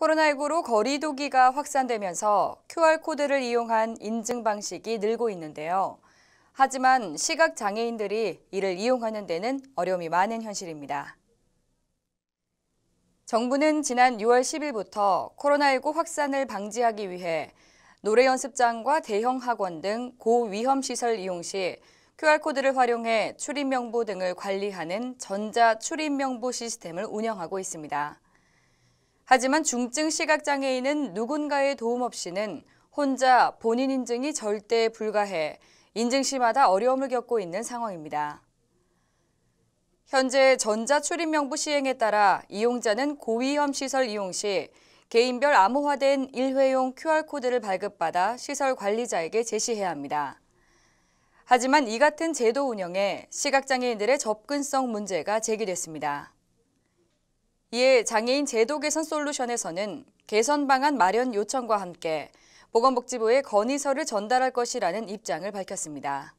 코로나19로 거리두기가 확산되면서 QR코드를 이용한 인증 방식이 늘고 있는데요. 하지만 시각장애인들이 이를 이용하는 데는 어려움이 많은 현실입니다. 정부는 지난 6월 10일부터 코로나19 확산을 방지하기 위해 노래 연습장과 대형 학원 등 고위험 시설 이용 시 QR코드를 활용해 출입명부 등을 관리하는 전자 출입명부 시스템을 운영하고 있습니다. 하지만 중증 시각장애인은 누군가의 도움 없이는 혼자 본인 인증이 절대불가해 인증 시마다 어려움을 겪고 있는 상황입니다. 현재 전자출입명부 시행에 따라 이용자는 고위험 시설 이용 시 개인별 암호화된 일회용 QR코드를 발급받아 시설 관리자에게 제시해야 합니다. 하지만 이 같은 제도 운영에 시각장애인들의 접근성 문제가 제기됐습니다. 이에 장애인 제도 개선 솔루션에서는 개선 방안 마련 요청과 함께 보건복지부에 건의서를 전달할 것이라는 입장을 밝혔습니다.